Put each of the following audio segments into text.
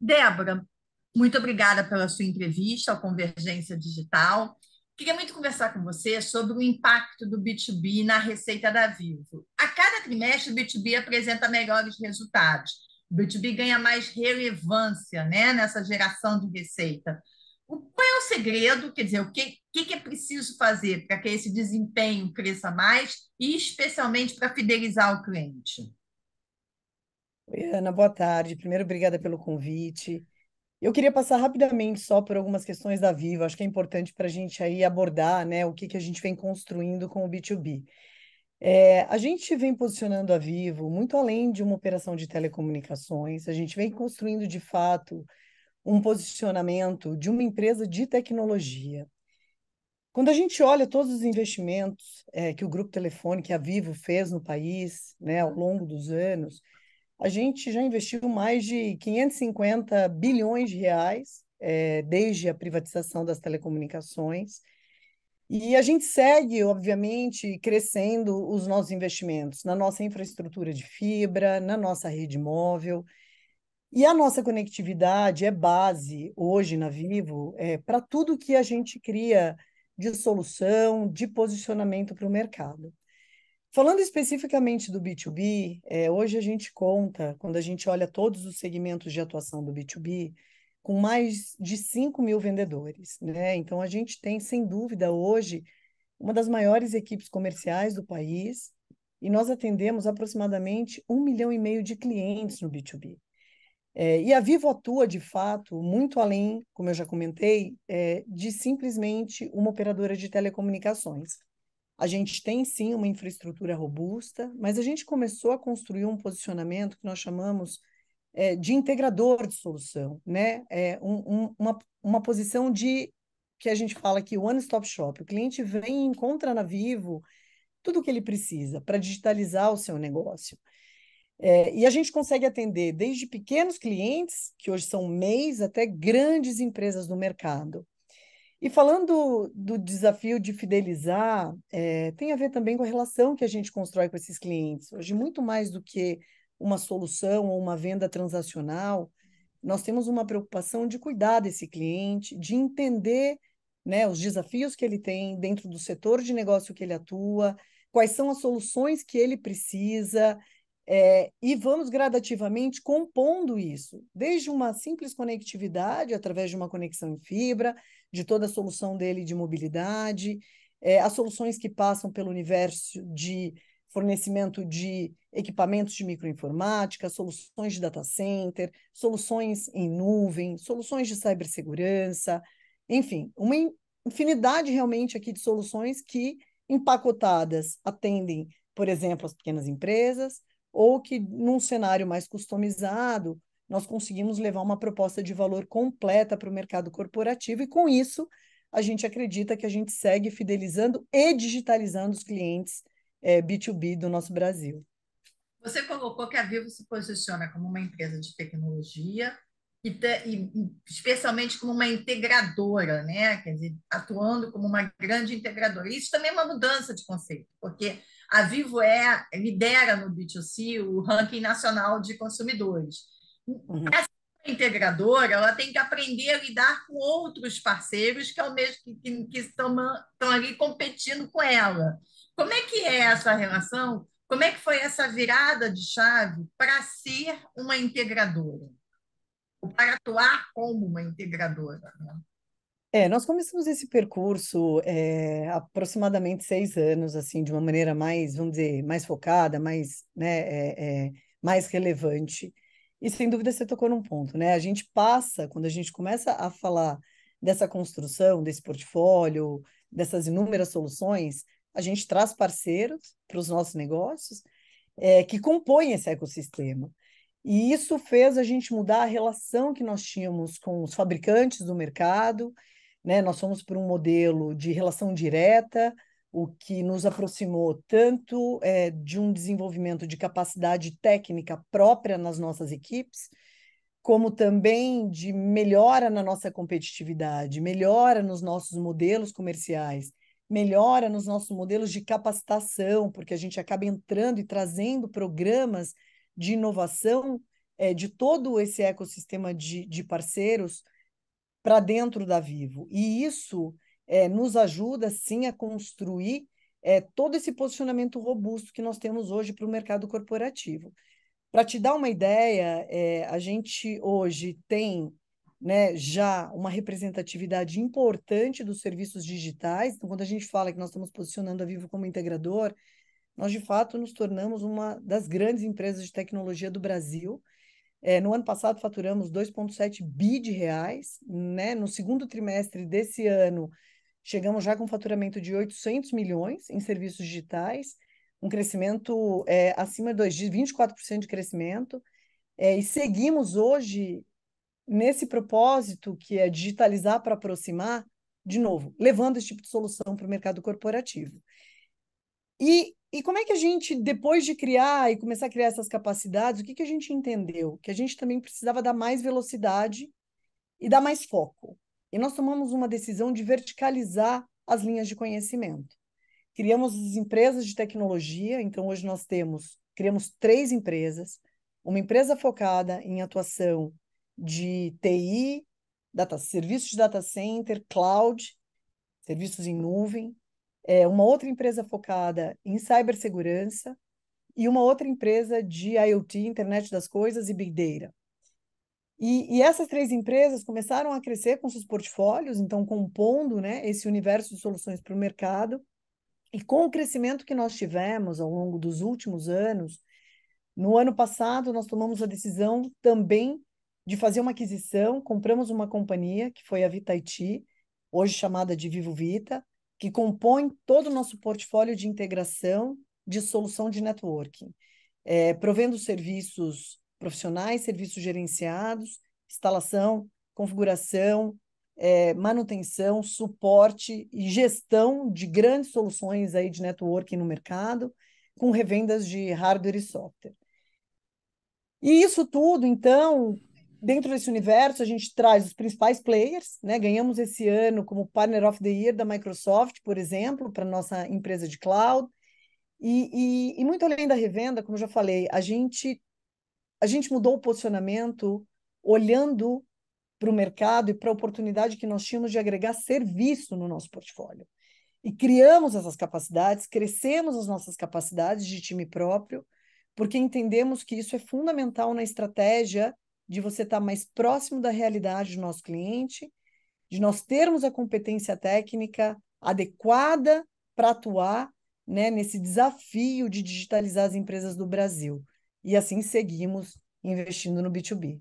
Débora, muito obrigada pela sua entrevista ao Convergência Digital. Queria muito conversar com você sobre o impacto do B2B na receita da Vivo. A cada trimestre, o B2B apresenta melhores resultados. O B2B ganha mais relevância né, nessa geração de receita. O, qual é o segredo? Quer dizer, o que, que é preciso fazer para que esse desempenho cresça mais e, especialmente, para fidelizar o cliente? Oi, Ana, boa tarde. Primeiro, obrigada pelo convite. Eu queria passar rapidamente só por algumas questões da Viva, acho que é importante para a gente aí abordar né, o que, que a gente vem construindo com o B2B. É, a gente vem posicionando a Vivo muito além de uma operação de telecomunicações, a gente vem construindo de fato um posicionamento de uma empresa de tecnologia. Quando a gente olha todos os investimentos é, que o Grupo Telefônica e a Vivo fez no país né, ao longo dos anos, a gente já investiu mais de 550 bilhões de reais é, desde a privatização das telecomunicações. E a gente segue, obviamente, crescendo os nossos investimentos na nossa infraestrutura de fibra, na nossa rede móvel. E a nossa conectividade é base hoje na Vivo é, para tudo que a gente cria de solução, de posicionamento para o mercado. Falando especificamente do B2B, é, hoje a gente conta, quando a gente olha todos os segmentos de atuação do B2B, com mais de 5 mil vendedores. Né? Então, a gente tem, sem dúvida, hoje, uma das maiores equipes comerciais do país e nós atendemos aproximadamente um milhão e meio de clientes no B2B. É, e a Vivo atua, de fato, muito além, como eu já comentei, é, de simplesmente uma operadora de telecomunicações. A gente tem sim uma infraestrutura robusta, mas a gente começou a construir um posicionamento que nós chamamos é, de integrador de solução, né? É um, um, uma, uma posição de que a gente fala que one stop shop. O cliente vem e encontra na Vivo tudo o que ele precisa para digitalizar o seu negócio. É, e a gente consegue atender desde pequenos clientes, que hoje são MEIs, até grandes empresas do mercado. E falando do desafio de fidelizar, é, tem a ver também com a relação que a gente constrói com esses clientes. Hoje, muito mais do que uma solução ou uma venda transacional, nós temos uma preocupação de cuidar desse cliente, de entender né, os desafios que ele tem dentro do setor de negócio que ele atua, quais são as soluções que ele precisa, é, e vamos gradativamente compondo isso, desde uma simples conectividade, através de uma conexão em fibra, de toda a solução dele de mobilidade, é, as soluções que passam pelo universo de fornecimento de equipamentos de microinformática, soluções de data center, soluções em nuvem, soluções de cibersegurança, enfim, uma infinidade realmente aqui de soluções que, empacotadas, atendem por exemplo, as pequenas empresas, ou que num cenário mais customizado nós conseguimos levar uma proposta de valor completa para o mercado corporativo e com isso a gente acredita que a gente segue fidelizando e digitalizando os clientes é, B2B do nosso Brasil. Você colocou que a Vivo se posiciona como uma empresa de tecnologia e, te, e especialmente como uma integradora, né? Quer dizer, atuando como uma grande integradora. Isso também é uma mudança de conceito, porque a Vivo é lidera no B2C o ranking nacional de consumidores. Uhum. Essa integradora ela tem que aprender a lidar com outros parceiros que ao mesmo que, que estão, estão ali competindo com ela. Como é que é essa relação? Como é que foi essa virada de chave para ser uma integradora? para atuar como uma integradora? Né? É, nós começamos esse percurso é, aproximadamente seis anos, assim, de uma maneira mais, vamos dizer, mais focada, mais, né, é, é, mais relevante. E sem dúvida você tocou num ponto, né? A gente passa, quando a gente começa a falar dessa construção, desse portfólio, dessas inúmeras soluções, a gente traz parceiros para os nossos negócios é, que compõem esse ecossistema. E isso fez a gente mudar a relação que nós tínhamos com os fabricantes do mercado né? Nós fomos por um modelo de relação direta, o que nos aproximou tanto é, de um desenvolvimento de capacidade técnica própria nas nossas equipes, como também de melhora na nossa competitividade, melhora nos nossos modelos comerciais, melhora nos nossos modelos de capacitação, porque a gente acaba entrando e trazendo programas de inovação é, de todo esse ecossistema de, de parceiros para dentro da Vivo. E isso é, nos ajuda, sim, a construir é, todo esse posicionamento robusto que nós temos hoje para o mercado corporativo. Para te dar uma ideia, é, a gente hoje tem né, já uma representatividade importante dos serviços digitais. Então, quando a gente fala que nós estamos posicionando a Vivo como integrador, nós de fato nos tornamos uma das grandes empresas de tecnologia do Brasil é, no ano passado faturamos 2,7 bi de reais, né? No segundo trimestre desse ano chegamos já com faturamento de 800 milhões em serviços digitais, um crescimento é, acima de 24% de crescimento, é, e seguimos hoje nesse propósito que é digitalizar para aproximar, de novo, levando esse tipo de solução para o mercado corporativo. E e como é que a gente, depois de criar e começar a criar essas capacidades, o que, que a gente entendeu? Que a gente também precisava dar mais velocidade e dar mais foco. E nós tomamos uma decisão de verticalizar as linhas de conhecimento. Criamos as empresas de tecnologia, então hoje nós temos, criamos três empresas, uma empresa focada em atuação de TI, data, serviços de data center, cloud, serviços em nuvem, é, uma outra empresa focada em cibersegurança e uma outra empresa de IoT, Internet das Coisas e Big Data. E, e, essas três empresas começaram a crescer com seus portfólios, então compondo né, esse universo de soluções para o mercado. E com o crescimento que nós tivemos ao longo dos últimos anos, no ano passado nós tomamos a decisão também de fazer uma aquisição, compramos uma companhia que foi a Vita IT, hoje chamada de Vivo Vita, que compõe todo o nosso portfólio de integração de solução de networking, é, provendo serviços profissionais, serviços gerenciados, instalação, configuração, é, manutenção, suporte e gestão de grandes soluções aí de networking no mercado, com revendas de hardware e software. E isso tudo, então, dentro desse universo, a gente traz os principais players, né? Ganhamos esse ano como Partner of the Year da Microsoft, por exemplo, para nossa empresa de cloud. E, e, e, muito além da revenda, como já falei, a gente, a gente mudou o posicionamento olhando para o mercado e para a oportunidade que nós tínhamos de agregar serviço no nosso portfólio. E criamos essas capacidades, crescemos as nossas capacidades de time próprio, porque entendemos que isso é fundamental na estratégia de você estar mais próximo da realidade do nosso cliente, de nós termos a competência técnica adequada para atuar né, nesse desafio de digitalizar as empresas do Brasil. E assim seguimos investindo no B2B.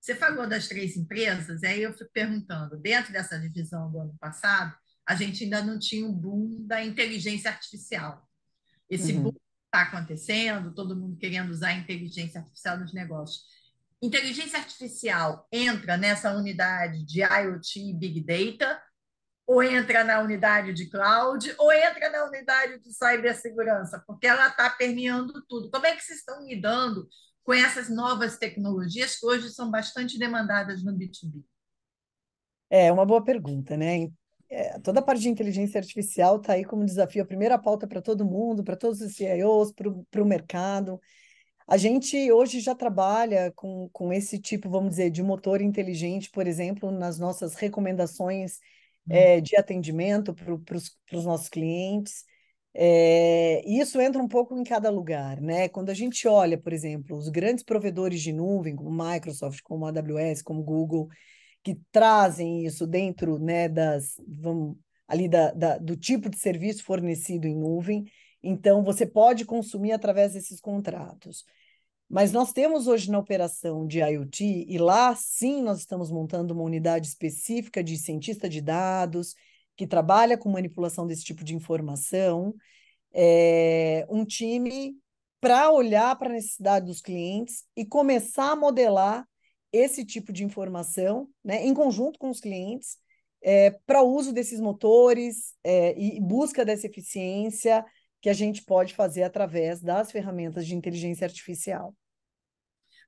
Você falou das três empresas, aí eu fico perguntando, dentro dessa divisão do ano passado, a gente ainda não tinha um boom da inteligência artificial. Esse uhum. boom está acontecendo, todo mundo querendo usar a inteligência artificial nos negócios inteligência artificial entra nessa unidade de IoT e Big Data, ou entra na unidade de cloud, ou entra na unidade de cibersegurança, porque ela está permeando tudo. Como é que vocês estão lidando com essas novas tecnologias que hoje são bastante demandadas no B2B? É, é uma boa pergunta, né? É, toda a parte de inteligência artificial está aí como desafio, a primeira pauta para todo mundo, para todos os CIOs, para o mercado. A gente hoje já trabalha com, com esse tipo, vamos dizer, de motor inteligente, por exemplo, nas nossas recomendações uhum. é, de atendimento para os nossos clientes. É, isso entra um pouco em cada lugar, né? Quando a gente olha, por exemplo, os grandes provedores de nuvem, como Microsoft, como AWS, como Google, que trazem isso dentro, né, das, vamos, ali da, da do tipo de serviço fornecido em nuvem, então, você pode consumir através desses contratos. Mas nós temos hoje na operação de IoT, e lá sim nós estamos montando uma unidade específica de cientista de dados, que trabalha com manipulação desse tipo de informação, é, um time para olhar para a necessidade dos clientes e começar a modelar esse tipo de informação, né, em conjunto com os clientes, é, eh, para uso desses motores é, e busca dessa eficiência que a gente pode fazer através das ferramentas de inteligência artificial.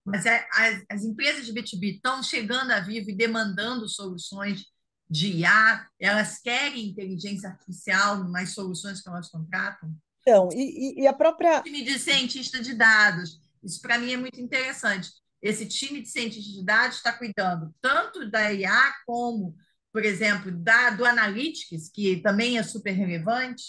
Mas é, as, as empresas de B2B estão chegando à Vivo e demandando soluções de IA? Elas querem inteligência artificial nas soluções que elas contratam? Então, e, e a própria. O time de cientista de dados. Isso para mim é muito interessante. Esse time de cientista de dados está cuidando tanto da IA como, por exemplo, da, do Analytics, que também é super relevante.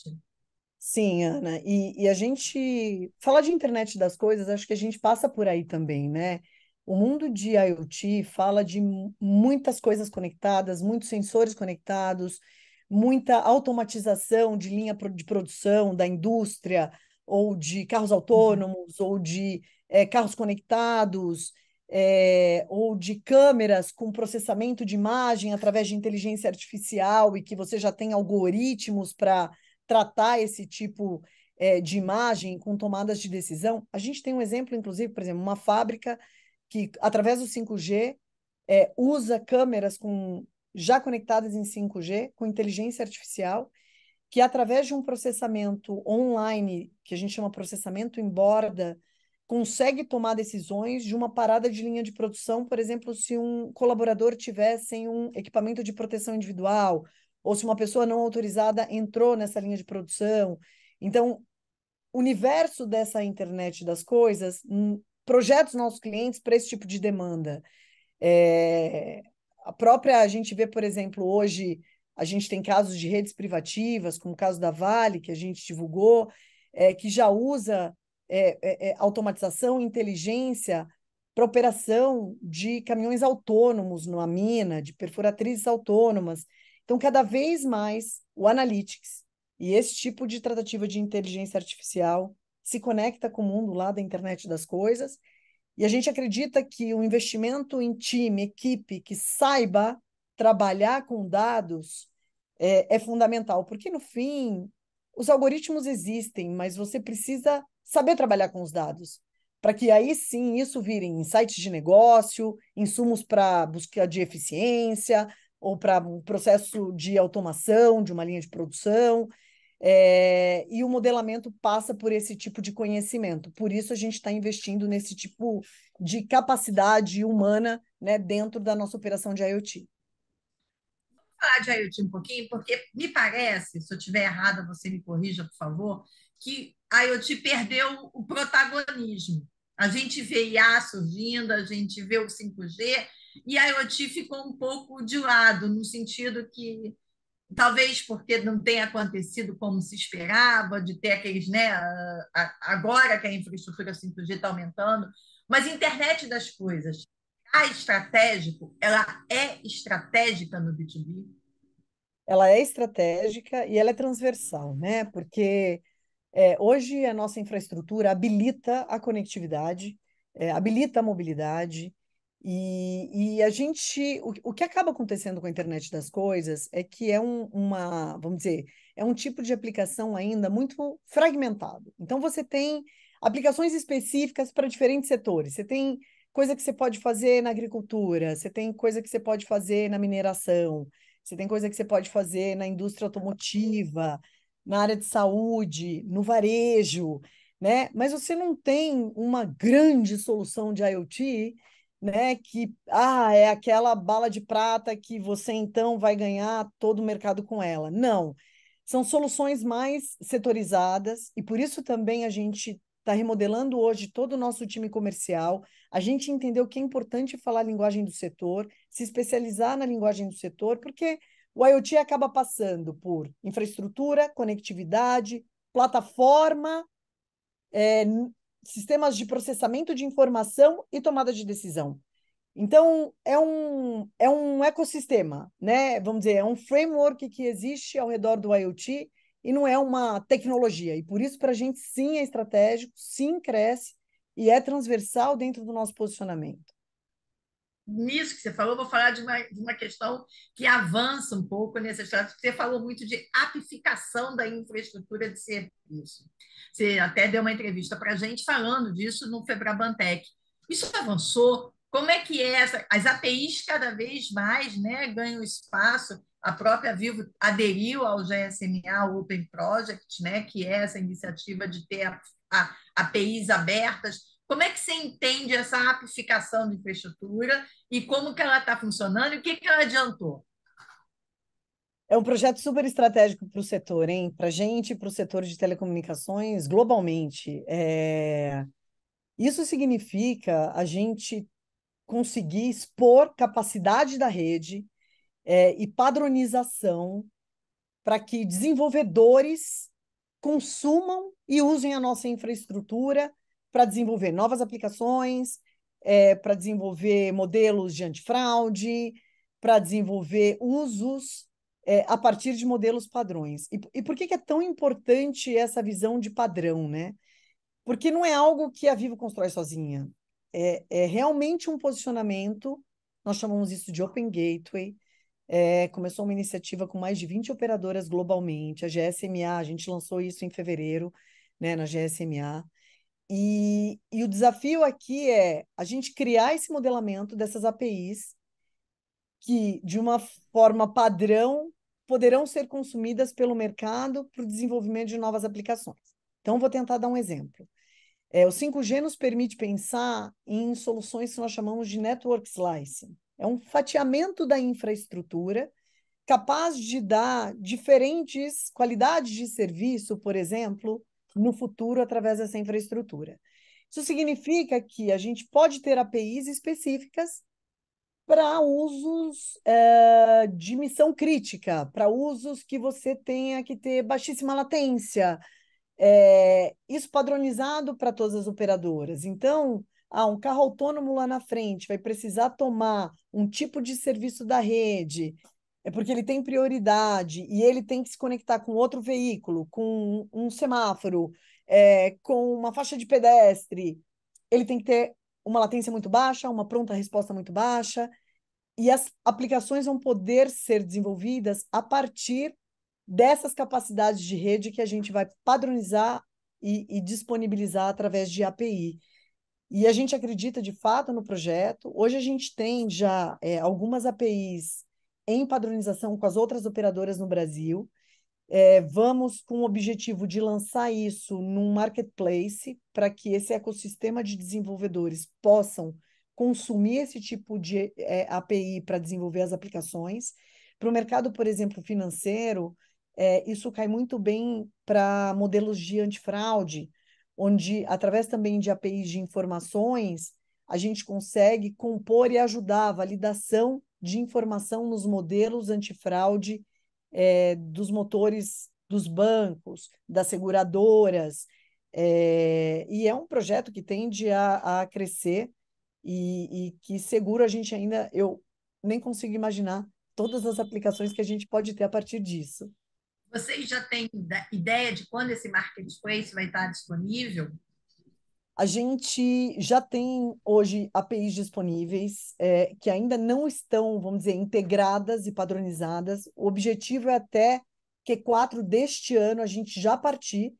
Sim, Ana, e, e a gente fala de internet das coisas, acho que a gente passa por aí também, né? O mundo de IoT fala de muitas coisas conectadas, muitos sensores conectados, muita automatização de linha de produção da indústria, ou de carros uhum. autônomos, ou de é, carros conectados, é, ou de câmeras com processamento de imagem através de inteligência artificial e que você já tem algoritmos para tratar esse tipo é, de imagem com tomadas de decisão. A gente tem um exemplo, inclusive, por exemplo, uma fábrica que, através do 5G, é, usa câmeras com, já conectadas em 5G, com inteligência artificial, que, através de um processamento online, que a gente chama processamento em borda, consegue tomar decisões de uma parada de linha de produção, por exemplo, se um colaborador tiver sem um equipamento de proteção individual ou se uma pessoa não autorizada entrou nessa linha de produção. Então, o universo dessa internet das coisas projetos nossos clientes para esse tipo de demanda. É, a própria, a gente vê, por exemplo, hoje, a gente tem casos de redes privativas, como o caso da Vale, que a gente divulgou, é, que já usa é, é, é automatização inteligência para operação de caminhões autônomos numa mina, de perfuratrizes autônomas. Então, cada vez mais, o Analytics e esse tipo de tratativa de inteligência artificial se conecta com o mundo lá da internet das coisas. E a gente acredita que o investimento em time, equipe que saiba trabalhar com dados é, é fundamental, porque no fim os algoritmos existem, mas você precisa saber trabalhar com os dados para que aí sim isso vire insights de negócio, insumos para busca de eficiência, ou para um processo de automação de uma linha de produção. É, e o modelamento passa por esse tipo de conhecimento. Por isso a gente está investindo nesse tipo de capacidade humana né, dentro da nossa operação de IoT. Vamos falar de IoT um pouquinho, porque me parece, se eu estiver errada, você me corrija, por favor, que a IoT perdeu o protagonismo. A gente vê IA surgindo, a gente vê o 5G, e a IoT ficou um pouco de lado, no sentido que talvez porque não tenha acontecido como se esperava, de ter aqueles, né, agora que a infraestrutura 5G está aumentando, mas internet das coisas, a estratégico, ela é estratégica no B2B? Ela é estratégica e ela é transversal, né? Porque é, hoje, a nossa infraestrutura habilita a conectividade, é, habilita a mobilidade, e, e a gente. O, o, que acaba acontecendo com a internet das coisas é que é um, uma, vamos dizer, é um tipo de aplicação ainda muito fragmentado. Então, você tem aplicações específicas para diferentes setores. Você tem coisa que você pode fazer na agricultura, você tem coisa que você pode fazer na mineração, você tem coisa que você pode fazer na indústria automotiva na área de saúde, no varejo, né? Mas você não tem uma grande solução de IoT, né? Que ah, é aquela bala de prata que você então vai ganhar todo o mercado com ela. Não. São soluções mais setorizadas e por isso também a gente está remodelando hoje todo o nosso time comercial. A gente entendeu que é importante falar a linguagem do setor, se especializar na linguagem do setor, porque o IoT acaba passando por infraestrutura, conectividade, plataforma, é, sistemas de processamento de informação e tomada de decisão. Então, é um, é um ecossistema, né? Vamos dizer, é um framework que existe ao redor do IoT e não é uma tecnologia. E por isso, para a gente, sim, é estratégico, sim, cresce e é transversal dentro do nosso posicionamento nisso que você falou, vou falar de uma, de uma questão que avança um pouco nessa história. Você falou muito de apificação da infraestrutura de serviço. Você até deu uma entrevista para a gente falando disso no Febrabantec. Isso avançou? Como é que é essa? As APIs cada vez mais né, ganham espaço. A própria Vivo aderiu ao GSMA Open Project, né, que é essa iniciativa de ter a, a, APIs abertas como é que você entende essa rapificação de infraestrutura e como que ela está funcionando e o que, que ela adiantou? É um projeto super estratégico para o setor, hein? Para a gente, para o setor de telecomunicações globalmente. É... Isso significa a gente conseguir expor capacidade da rede é, e padronização para que desenvolvedores consumam e usem a nossa infraestrutura para desenvolver novas aplicações, é, para desenvolver modelos de antifraude, para desenvolver usos é, a partir de modelos padrões. E, e por que, que, é tão importante essa visão de padrão, né? Porque não é algo que a Vivo constrói sozinha. É, é realmente um posicionamento, nós chamamos isso de Open Gateway. É, começou uma iniciativa com mais de 20 operadoras globalmente. A GSMA, a gente lançou isso em fevereiro, né, na GSMA. E, e o desafio aqui é a gente criar esse modelamento dessas APIs que, de uma forma padrão, poderão ser consumidas pelo mercado para o desenvolvimento de novas aplicações. Então, vou tentar dar um exemplo. É, o 5G nos permite pensar em soluções que nós chamamos de network slicing. É um fatiamento da infraestrutura capaz de dar diferentes qualidades de serviço, por exemplo, no futuro através dessa infraestrutura. Isso significa que a gente pode ter APIs específicas para usos é, de missão crítica, para usos que você tenha que ter baixíssima latência. É, isso padronizado para todas as operadoras. Então, ah, um carro autônomo lá na frente vai precisar tomar um tipo de serviço da rede é porque ele tem prioridade e ele tem que se conectar com outro veículo, com um semáforo, é, com uma faixa de pedestre, ele tem que ter uma latência muito baixa, uma pronta resposta muito baixa, e as aplicações vão poder ser desenvolvidas a partir dessas capacidades de rede que a gente vai padronizar e, e disponibilizar através de API. E a gente acredita de fato no projeto. Hoje a gente tem já é, algumas APIs em padronização com as outras operadoras no Brasil. É, vamos com o objetivo de lançar isso num marketplace para que esse ecossistema de desenvolvedores possam consumir esse tipo de é, API para desenvolver as aplicações. Para o mercado, por exemplo, financeiro, é, isso cai muito bem para modelos de antifraude, onde, através também de APIs de informações, a gente consegue compor e ajudar a validação de informação nos modelos antifraude é, dos motores dos bancos, das seguradoras, é, e é um projeto que tende a, a crescer e, e, que seguro a gente ainda, eu nem consigo imaginar todas as aplicações que a gente pode ter a partir disso. Vocês já têm ideia de quando esse marketplace vai estar disponível? A gente já tem hoje APIs disponíveis é, que ainda não estão, vamos dizer, integradas e padronizadas. O objetivo é até Q4 deste ano a gente já partir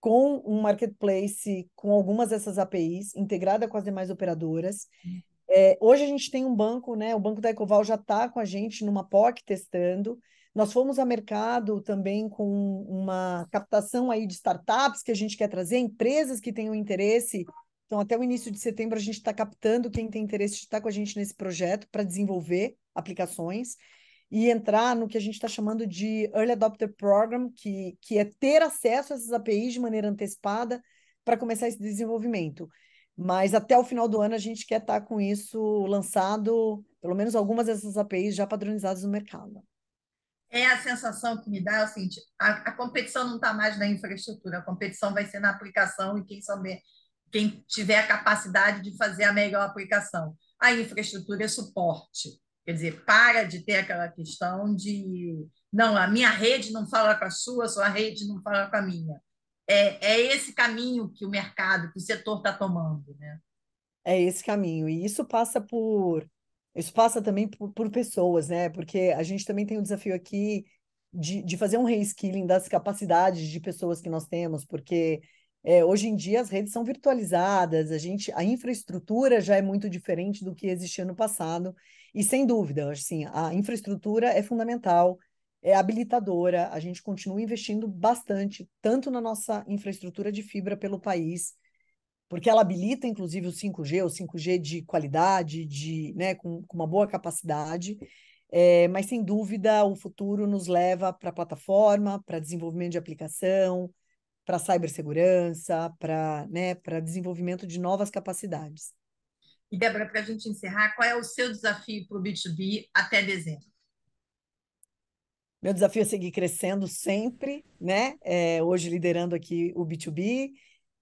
com um marketplace com algumas dessas APIs integrada com as demais operadoras. Uhum. É, hoje a gente tem um banco, né? O banco da Ecoval já está com a gente numa POC testando. Nós fomos a mercado também com uma captação aí de startups que a gente quer trazer, empresas que tenham interesse. Então, até o início de setembro, a gente está captando quem tem interesse de estar com a gente nesse projeto para desenvolver aplicações e entrar no que a gente está chamando de Early Adopter Program, que, que é ter acesso a essas APIs de maneira antecipada para começar esse desenvolvimento. Mas até o final do ano a gente quer estar tá com isso lançado, pelo menos algumas dessas APIs já padronizadas no mercado. É a sensação que me dá, assim, a, a competição não está mais na infraestrutura, a competição vai ser na aplicação e quem saber, quem tiver a capacidade de fazer a melhor aplicação. A infraestrutura é suporte, quer dizer, para de ter aquela questão de não, a minha rede não fala com a sua, a sua rede não fala com a minha. É, é esse caminho que o mercado, que o setor está tomando, né? É esse caminho. E isso passa por isso passa também por, por pessoas, né? Porque a gente também tem o um desafio aqui de, de fazer um reskilling das capacidades de pessoas que nós temos, porque é, hoje em dia as redes são virtualizadas, a gente, a infraestrutura já é muito diferente do que existia no passado, e sem dúvida, assim, a infraestrutura é fundamental, é habilitadora, a gente continua investindo bastante, tanto na nossa infraestrutura de fibra pelo país, porque ela habilita, inclusive, o 5G, o 5G de qualidade, de, né, com, com uma boa capacidade. É, mas, sem dúvida, o futuro nos leva para plataforma, para desenvolvimento de aplicação, para cibersegurança, para né, desenvolvimento de novas capacidades. E, Débora, para a gente encerrar, qual é o seu desafio para o B2B até dezembro? Meu desafio é seguir crescendo sempre, né? É, hoje liderando aqui o B2B,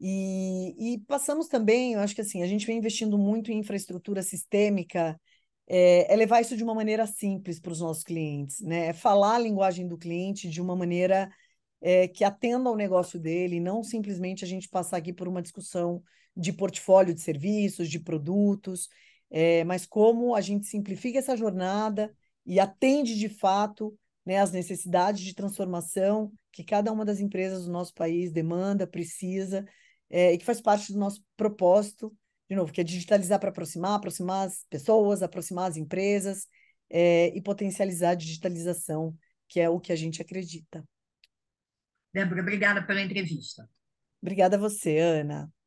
e, e passamos também, eu acho que assim, a gente vem investindo muito em infraestrutura sistêmica, é, é levar isso de uma maneira simples para os nossos clientes, né? É falar a linguagem do cliente de uma maneira é, que atenda ao negócio dele, não simplesmente a gente passar aqui por uma discussão de portfólio de serviços, de produtos, é, mas como a gente simplifica essa jornada e atende de fato né, as necessidades de transformação que cada uma das empresas do nosso país demanda, precisa, é, e que faz parte do nosso propósito, de novo, que é digitalizar para aproximar, aproximar as pessoas, aproximar as empresas é, e potencializar a digitalização, que é o que a gente acredita. Débora, obrigada pela entrevista. Obrigada a você, Ana.